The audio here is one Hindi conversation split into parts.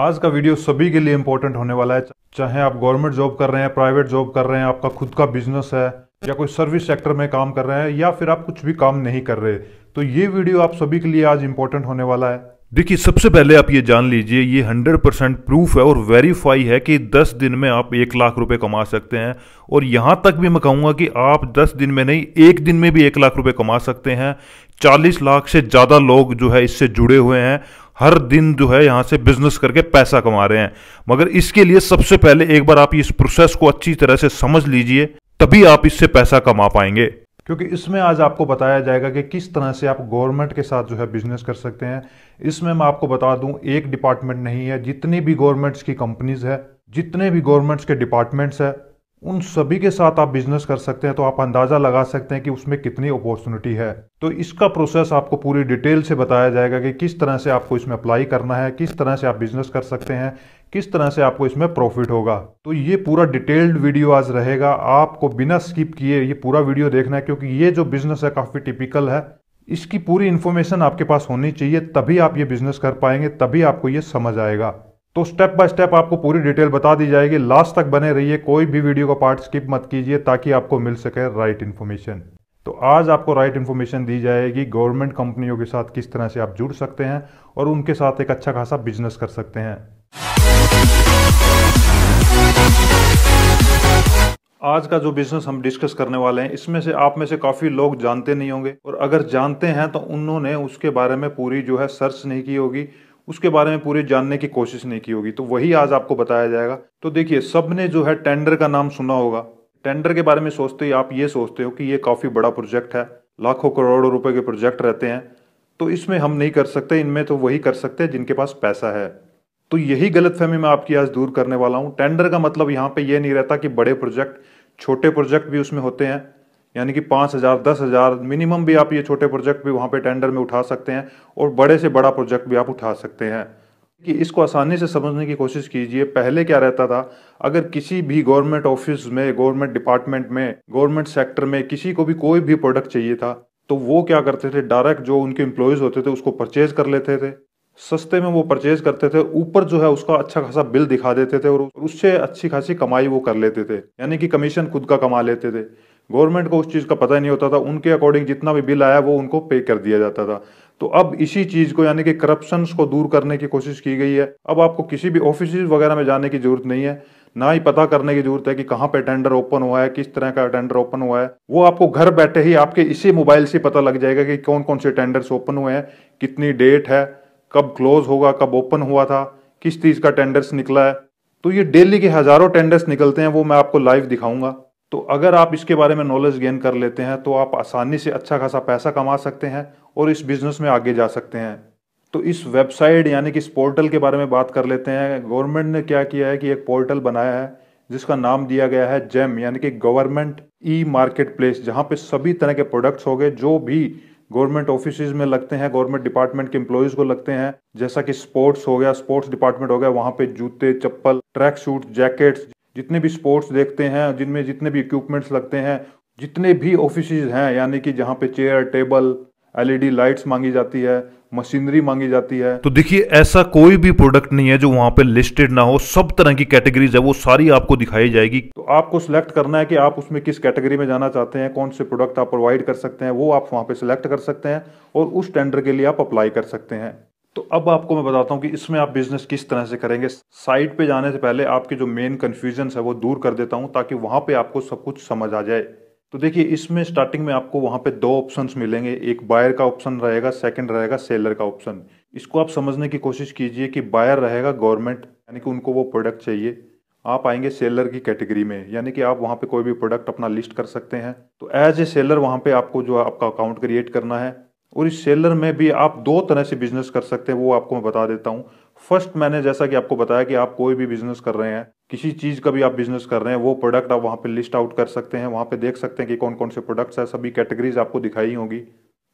आज का वीडियो सभी के लिए इंपॉर्टेंट होने वाला है चाहे आप गवर्नमेंट जॉब कर रहे हैं प्राइवेट जॉब कर रहे हैं आपका खुद का बिजनेस है या कोई सर्विस सेक्टर में काम कर रहे हैं या फिर आप कुछ भी काम नहीं कर रहे तो ये वीडियो आप सभी के लिए आज इम्पोर्टेंट होने वाला है देखिए सबसे पहले आप ये जान लीजिए ये 100 परसेंट प्रूफ है और वेरीफाई है कि 10 दिन में आप एक लाख रुपए कमा सकते हैं और यहाँ तक भी मैं कहूँगा कि आप 10 दिन में नहीं एक दिन में भी एक लाख रुपए कमा सकते हैं 40 लाख से ज़्यादा लोग जो है इससे जुड़े हुए हैं हर दिन जो है यहां से बिजनेस करके पैसा कमा रहे हैं मगर इसके लिए सबसे पहले एक बार आप इस प्रोसेस को अच्छी तरह से समझ लीजिए तभी आप इससे पैसा कमा पाएंगे क्योंकि इसमें आज आपको बताया जाएगा कि किस तरह से आप गवर्नमेंट के साथ जो है बिजनेस कर सकते हैं इसमें मैं आपको बता दूं एक डिपार्टमेंट नहीं है जितनी भी गवर्नमेंट्स की कंपनीज है जितने भी गवर्नमेंट्स के डिपार्टमेंट्स है उन सभी के साथ आप बिजनेस कर सकते हैं तो आप अंदाज़ा लगा सकते हैं कि उसमें कितनी अपॉर्चुनिटी है तो इसका प्रोसेस आपको पूरी डिटेल से बताया जाएगा कि किस तरह से आपको इसमें अप्लाई करना है किस तरह से आप बिजनेस कर सकते हैं किस तरह से आपको इसमें प्रॉफिट होगा तो ये पूरा डिटेल्ड वीडियो आज रहेगा आपको बिना स्किप किए ये पूरा वीडियो देखना है क्योंकि ये जो बिजनेस है काफ़ी टिपिकल है इसकी पूरी इन्फॉर्मेशन आपके पास होनी चाहिए तभी आप ये बिजनेस कर पाएंगे तभी आपको ये समझ आएगा तो स्टेप बाय स्टेप आपको पूरी डिटेल बता दी जाएगी लास्ट तक बने रहिए कोई भी वीडियो का पार्ट स्किप मत कीजिए ताकि आपको मिल सके राइट इन्फॉर्मेशन तो आज आपको राइट इन्फॉर्मेशन दी जाएगी गवर्नमेंट कंपनियों के साथ किस तरह से आप जुड़ सकते हैं और उनके साथ एक अच्छा खासा बिजनेस कर सकते हैं आज का जो बिजनेस हम डिस्कस करने वाले हैं इसमें से आप में से काफ़ी लोग जानते नहीं होंगे और अगर जानते हैं तो उन्होंने उसके बारे में पूरी जो है सर्च नहीं की होगी उसके बारे में पूरे जानने की कोशिश नहीं की होगी तो वही आज आपको बताया जाएगा तो देखिए सब ने जो है टेंडर का नाम सुना होगा टेंडर के बारे में सोचते ही आप ये सोचते हो कि ये काफ़ी बड़ा प्रोजेक्ट है लाखों करोड़ों रुपए के प्रोजेक्ट रहते हैं तो इसमें हम नहीं कर सकते इनमें तो वही कर सकते हैं जिनके पास पैसा है तो यही गलतफहमी मैं आपकी आज दूर करने वाला हूँ टेंडर का मतलब यहाँ पे ये नहीं रहता कि बड़े प्रोजेक्ट छोटे प्रोजेक्ट भी उसमें होते हैं यानी कि पाँच हज़ार दस हज़ार मिनिमम भी आप ये छोटे प्रोजेक्ट भी वहाँ पे टेंडर में उठा सकते हैं और बड़े से बड़ा प्रोजेक्ट भी आप उठा सकते हैं कि इसको आसानी से समझने की कोशिश कीजिए पहले क्या रहता था अगर किसी भी गवर्नमेंट ऑफिस में गवर्नमेंट डिपार्टमेंट में गवर्नमेंट सेक्टर में किसी को भी कोई भी प्रोडक्ट चाहिए था तो वो क्या करते थे डायरेक्ट जो उनके एम्प्लॉयज़ होते थे उसको परचेज कर लेते थे सस्ते में वो परचेज करते थे ऊपर जो है उसका अच्छा खासा बिल दिखा देते थे और उससे अच्छी खासी कमाई वो कर लेते थे यानी कि कमीशन खुद का कमा लेते थे गवर्नमेंट को उस चीज़ का पता ही नहीं होता था उनके अकॉर्डिंग जितना भी बिल आया वो उनको पे कर दिया जाता था तो अब इसी चीज़ को यानी कि करप्शन को दूर करने की कोशिश की गई है अब आपको किसी भी ऑफिस वगैरह में जाने की जरूरत नहीं है ना ही पता करने की जरूरत है कि कहाँ पे टेंडर ओपन हुआ है किस तरह का टेंडर ओपन हुआ है वो आपको घर बैठे ही आपके इसी मोबाइल से पता लग जाएगा कि कौन कौन से टेंडर्स ओपन हुए हैं कितनी डेट है कब क्लोज होगा कब ओपन हुआ था किस चीज़ का टेंडर्स निकला है तो ये डेली के हज़ारों टेंडर्स निकलते हैं वो मैं आपको लाइव दिखाऊंगा तो अगर आप इसके बारे में नॉलेज गेन कर लेते हैं तो आप आसानी से अच्छा खासा पैसा कमा सकते हैं और इस बिजनेस में आगे जा सकते हैं तो इस वेबसाइट यानी कि इस पोर्टल के बारे में बात कर लेते हैं गवर्नमेंट ने क्या किया है कि एक पोर्टल बनाया है जिसका नाम दिया गया है जेम यानी कि गवर्नमेंट ई मार्केट प्लेस जहाँ पे सभी तरह के प्रोडक्ट्स हो गए जो भी गवर्नमेंट ऑफिस में लगते हैं गवर्नमेंट डिपार्टमेंट के एम्प्लॉयज़ को लगते हैं जैसा कि स्पोर्ट्स हो गया स्पोर्ट्स डिपार्टमेंट हो गया वहाँ पे जूते चप्पल ट्रैक सूट जैकेट्स जितने भी स्पोर्ट्स देखते हैं जिनमें जितने भी इक्विपमेंट्स लगते हैं जितने भी ऑफिस हैं यानी कि जहाँ पे चेयर टेबल एलईडी लाइट्स मांगी जाती है मशीनरी मांगी जाती है तो देखिए ऐसा कोई भी प्रोडक्ट नहीं है जो वहां पे लिस्टेड ना हो सब तरह की कैटेगरीज है वो सारी आपको दिखाई जाएगी तो आपको सिलेक्ट करना है कि आप उसमें किस कैटेगरी में जाना चाहते हैं कौन से प्रोडक्ट आप प्रोवाइड कर सकते हैं वो आप वहां पे सिलेक्ट कर सकते हैं और उस टेंडर के लिए आप अप्लाई कर सकते हैं तो अब आपको मैं बताता हूँ कि इसमें आप बिजनेस किस तरह से करेंगे साइट पे जाने से पहले आपके जो मेन कन्फ्यूजन है वो दूर कर देता हूँ ताकि वहाँ पे आपको सब कुछ समझ आ जाए तो देखिए इसमें स्टार्टिंग में आपको वहाँ पे दो ऑप्शन मिलेंगे एक बायर का ऑप्शन रहेगा सेकंड रहेगा सेलर का ऑप्शन इसको आप समझने की कोशिश कीजिए कि बायर रहेगा गवर्नमेंट यानी कि उनको वो प्रोडक्ट चाहिए आप आएंगे सेलर की कैटेगरी में यानी कि आप वहाँ पे कोई भी प्रोडक्ट अपना लिस्ट कर सकते हैं तो एज ए सेलर वहाँ पे आपको जो आपका अकाउंट क्रिएट करना है और इस सेलर में भी आप दो तरह से बिजनेस कर सकते हैं वो आपको मैं बता देता हूँ फर्स्ट मैंने जैसा कि आपको बताया कि आप कोई भी बिजनेस कर रहे हैं किसी चीज़ का भी आप बिजनेस कर रहे हैं वो प्रोडक्ट आप वहाँ पे लिस्ट आउट कर सकते हैं वहाँ पे देख सकते हैं कि कौन कौन से प्रोडक्ट्स हैं सभी कैटेगरीज आपको दिखाई होंगी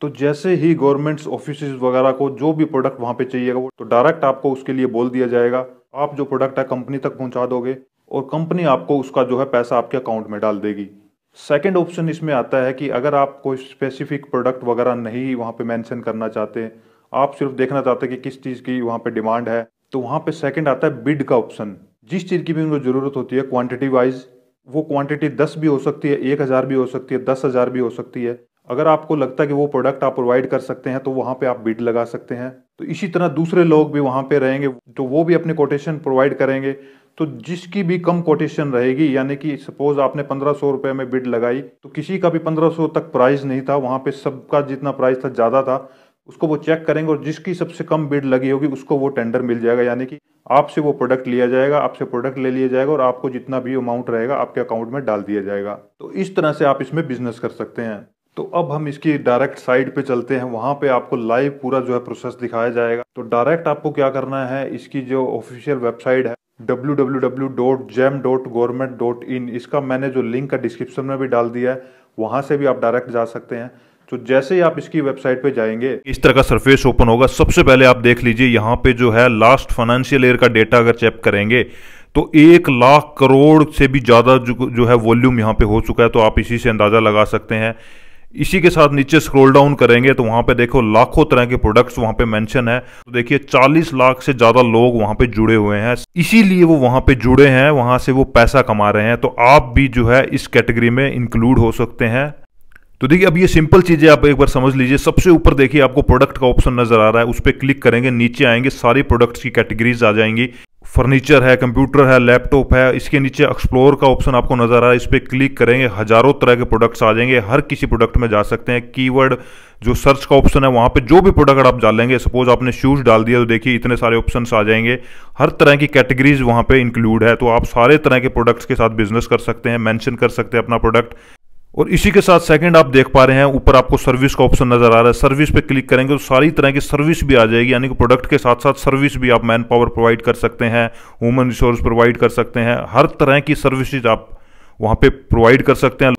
तो जैसे ही गवर्नमेंट्स ऑफिस वगैरह को जो भी प्रोडक्ट वहाँ पे चाहिएगा वो तो डायरेक्ट आपको उसके लिए बोल दिया जाएगा आप जो प्रोडक्ट है कंपनी तक पहुँचा दोगे और कंपनी आपको उसका जो है पैसा आपके अकाउंट में डाल देगी सेकंड ऑप्शन इसमें आता है कि अगर आप कोई स्पेसिफिक प्रोडक्ट वगैरह नहीं वहाँ पे मेंशन करना चाहते आप सिर्फ देखना चाहते कि किस चीज़ की वहाँ पे डिमांड है तो वहाँ पे सेकंड आता है बिड का ऑप्शन जिस चीज़ की भी उनको ज़रूरत होती है क्वांटिटी वाइज वो क्वांटिटी दस भी हो सकती है एक हज़ार भी हो सकती है दस हज़ार भी हो सकती है अगर आपको लगता है कि वो प्रोडक्ट आप प्रोवाइड कर सकते हैं तो वहाँ पे आप बिड लगा सकते हैं तो इसी तरह दूसरे लोग भी वहाँ पे रहेंगे तो वो भी अपने कोटेशन प्रोवाइड करेंगे तो जिसकी भी कम कोटेशन रहेगी यानी कि सपोज आपने पंद्रह सौ रुपये में बिड लगाई तो किसी का भी पंद्रह सौ तक प्राइस नहीं था वहाँ पे सबका जितना प्राइस था ज़्यादा था उसको वो चेक करेंगे और जिसकी सबसे कम बिड लगी होगी उसको वो टेंडर मिल जाएगा यानी कि आपसे वो प्रोडक्ट लिया जाएगा आपसे प्रोडक्ट ले लिया जाएगा और आपको जितना भी अमाउंट रहेगा आपके अकाउंट में डाल दिया जाएगा तो इस तरह से आप इसमें बिजनेस कर सकते हैं तो अब हम इसकी डायरेक्ट साइड पे चलते हैं वहाँ पे आपको लाइव पूरा जो है प्रोसेस दिखाया जाएगा तो डायरेक्ट आपको क्या करना है इसकी जो ऑफिशियल वेबसाइट है www.gem.government.in इसका मैंने जो लिंक का डिस्क्रिप्शन में भी डाल दिया है वहां से भी आप डायरेक्ट जा सकते हैं तो जैसे ही आप इसकी वेबसाइट पे जाएंगे इस तरह का सरफेस ओपन होगा सबसे पहले आप देख लीजिए यहाँ पे जो है लास्ट फाइनेंशियल ईयर का डेटा अगर चेक करेंगे तो एक लाख करोड़ से भी ज़्यादा जो, जो है वॉल्यूम यहाँ पे हो चुका है तो आप इसी से अंदाज़ा लगा सकते हैं इसी के साथ नीचे स्क्रॉल डाउन करेंगे तो वहां पे देखो लाखों तरह के प्रोडक्ट्स वहां पे मेंशन है तो देखिए 40 लाख से ज़्यादा लोग वहां पे जुड़े हुए हैं इसीलिए वो वहां पे जुड़े हैं वहां से वो पैसा कमा रहे हैं तो आप भी जो है इस कैटेगरी में इंक्लूड हो सकते हैं तो देखिए अब ये सिंपल चीज़ें आप एक बार समझ लीजिए सबसे ऊपर देखिए आपको प्रोडक्ट का ऑप्शन नजर आ रहा है उस पर क्लिक करेंगे नीचे आएंगे सारे प्रोडक्ट्स की कैटेगरीज आ जाएंगी फर्नीचर है कंप्यूटर है लैपटॉप है इसके नीचे एक्सप्लोर का ऑप्शन आपको नज़र आ रहा है इस पर क्लिक करेंगे हज़ारों तरह के प्रोडक्ट्स आ जाएंगे हर किसी प्रोडक्ट में जा सकते हैं कीवर्ड जो सर्च का ऑप्शन है वहाँ पे जो भी प्रोडक्ट आप डालेंगे सपोज आपने शूज़ डाल दिया तो देखिए इतने सारे ऑप्शन आ जाएंगे हर तरह की कैटेगरीज वहाँ पे इंक्लूड है तो आप सारे तरह के प्रोडक्ट्स के साथ बिजनेस कर सकते हैं मैंशन कर सकते हैं अपना प्रोडक्ट और इसी के साथ सेकंड आप देख पा रहे हैं ऊपर आपको सर्विस का ऑप्शन नज़र आ रहा है सर्विस पे क्लिक करेंगे तो सारी तरह की सर्विस भी आ जाएगी यानी कि प्रोडक्ट के साथ साथ सर्विस भी आप मैन पावर प्रोवाइड कर सकते हैं ह्यूमन रिसोर्स प्रोवाइड कर सकते हैं हर तरह की सर्विसेज आप वहाँ पे प्रोवाइड कर सकते हैं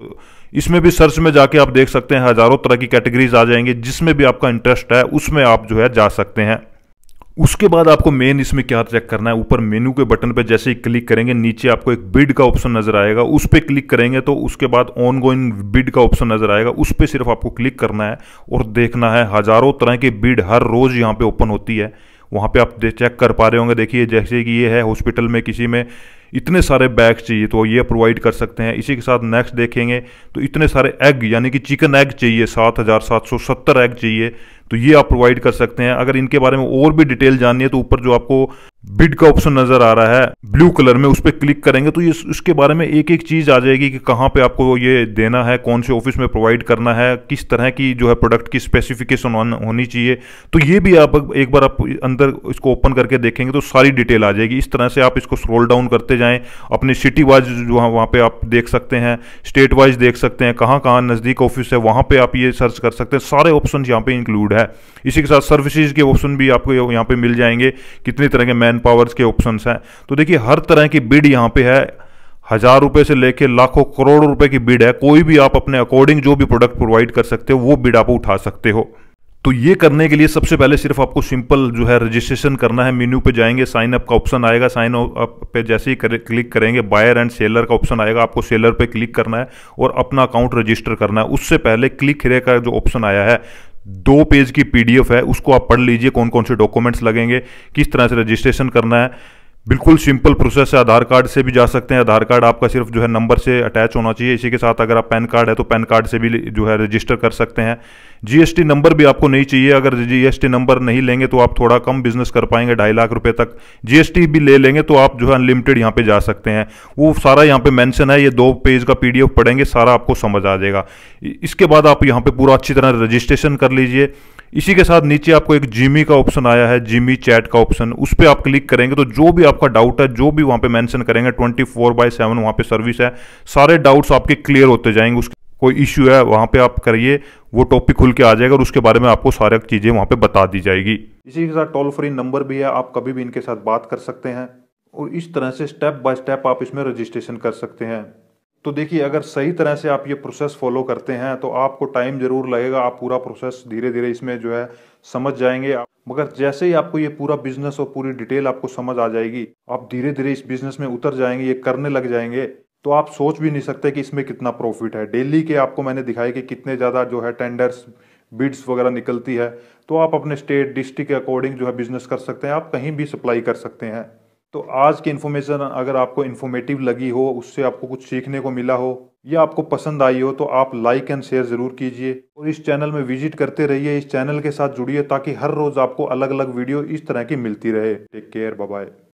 इसमें भी सर्च में जाके आप देख सकते हैं हज़ारों तरह की कैटेगरीज आ जाएंगी जिसमें भी आपका इंटरेस्ट है उसमें आप जो है जा सकते हैं उसके बाद आपको मेन इसमें क्या चेक करना है ऊपर मेनू के बटन पर जैसे ही क्लिक करेंगे नीचे आपको एक बिड का ऑप्शन नजर आएगा उस पर क्लिक करेंगे तो उसके बाद ऑन गोइंग बिड का ऑप्शन नजर आएगा उस पर सिर्फ आपको क्लिक करना है और देखना है हजारों तरह के बिड हर रोज यहाँ पे ओपन होती है वहाँ पे आप चेक कर पा रहे होंगे देखिए जैसे कि ये है हॉस्पिटल में किसी में इतने सारे बैग्स चाहिए तो ये प्रोवाइड कर सकते हैं इसी के साथ नेक्स्ट देखेंगे तो इतने सारे एग यानी कि चिकन एग चाहिए सात हज़ार सात सौ सत्तर एग चाहिए तो ये आप प्रोवाइड कर सकते हैं अगर इनके बारे में और भी डिटेल जाननी है तो ऊपर जो आपको बिड का ऑप्शन नजर आ रहा है ब्लू कलर में उस पर क्लिक करेंगे तो ये उसके बारे में एक एक चीज आ जाएगी कि कहाँ पे आपको ये देना है कौन से ऑफिस में प्रोवाइड करना है किस तरह की जो है प्रोडक्ट की स्पेसिफिकेशन होनी चाहिए तो ये भी आप एक बार आप अंदर इसको ओपन करके देखेंगे तो सारी डिटेल आ जाएगी इस तरह से आप इसको स्क्रोल डाउन करते जाएं अपनी सिटी वाइज है वहाँ पर आप देख सकते हैं स्टेट वाइज देख सकते हैं कहाँ कहाँ नज़दीक ऑफिस है वहाँ पर आप ये सर्च कर सकते हैं सारे ऑप्शन यहाँ पर इंक्लूड है इसी के साथ सर्विसेज के ऑप्शन भी आपको यहाँ पर मिल जाएंगे कितनी तरह के मैन मैन पावर्स के ऑप्शन हैं तो देखिए हर तरह की बिड यहाँ पे है हज़ार रुपये से लेके लाखों करोड़ रुपए की बिड है कोई भी आप अपने अकॉर्डिंग जो भी प्रोडक्ट प्रोवाइड कर सकते हो वो बिड आप उठा सकते हो तो ये करने के लिए सबसे पहले सिर्फ आपको सिंपल जो है रजिस्ट्रेशन करना है मेन्यू पे जाएंगे साइन अप का ऑप्शन आएगा साइन अप पे जैसे ही कर, क्लिक करेंगे बायर एंड सेलर का ऑप्शन आएगा आपको सेलर पे क्लिक करना है और अपना अकाउंट रजिस्टर करना है उससे पहले क्लिक हेयर का जो ऑप्शन आया है दो पेज की पीडीएफ है उसको आप पढ़ लीजिए कौन कौन से डॉक्यूमेंट्स लगेंगे किस तरह से रजिस्ट्रेशन करना है बिल्कुल सिंपल प्रोसेस है आधार कार्ड से भी जा सकते हैं आधार कार्ड आपका सिर्फ जो है नंबर से अटैच होना चाहिए इसी के साथ अगर आप पैन कार्ड है तो पैन कार्ड से भी जो है रजिस्टर कर सकते हैं जीएसटी नंबर भी आपको नहीं चाहिए अगर जीएसटी नंबर नहीं लेंगे तो आप थोड़ा कम बिजनेस कर पाएंगे ढाई लाख रुपए तक जीएसटी भी ले लेंगे तो आप जो है अनलिमिटेड यहाँ पे जा सकते हैं वो सारा यहाँ पे मैंशन है ये दो पेज का पी पढ़ेंगे सारा आपको समझ आ जाएगा इसके बाद आप यहाँ पर पूरा अच्छी तरह रजिस्ट्रेशन कर लीजिए इसी के साथ नीचे आपको एक जिमी का ऑप्शन आया है जिमी चैट का ऑप्शन उस पर आप क्लिक करेंगे तो जो भी आपका डाउट है जो भी वहां पे मेंशन करेंगे 24 फोर बाय सेवन वहां पर सर्विस है सारे डाउट्स आपके क्लियर होते जाएंगे उसके कोई इश्यू है वहाँ पे आप करिए वो टॉपिक खुल के आ जाएगा और उसके बारे में आपको सारे चीज़ें वहां पर बता दी जाएगी इसी के साथ टोल फ्री नंबर भी है आप कभी भी इनके साथ बात कर सकते हैं और इस तरह से स्टेप बाय स्टेप आप इसमें रजिस्ट्रेशन कर सकते हैं तो देखिए अगर सही तरह से आप ये प्रोसेस फॉलो करते हैं तो आपको टाइम ज़रूर लगेगा आप पूरा प्रोसेस धीरे धीरे इसमें जो है समझ जाएंगे मगर जैसे ही आपको ये पूरा बिजनेस और पूरी डिटेल आपको समझ आ जाएगी आप धीरे धीरे इस बिजनेस में उतर जाएंगे ये करने लग जाएंगे तो आप सोच भी नहीं सकते कि इसमें कितना प्रॉफिट है डेली के आपको मैंने दिखाया कि कितने ज़्यादा जो है टेंडर्स बिड्स वगैरह निकलती है तो आप अपने स्टेट डिस्ट्रिक्ट के अकॉर्डिंग जो है बिजनेस कर सकते हैं आप कहीं भी सप्लाई कर सकते हैं तो आज की इन्फॉर्मेशन अगर आपको इन्फॉर्मेटिव लगी हो उससे आपको कुछ सीखने को मिला हो या आपको पसंद आई हो तो आप लाइक एंड शेयर ज़रूर कीजिए और इस चैनल में विजिट करते रहिए इस चैनल के साथ जुड़िए ताकि हर रोज़ आपको अलग अलग वीडियो इस तरह की मिलती रहे टेक केयर बाय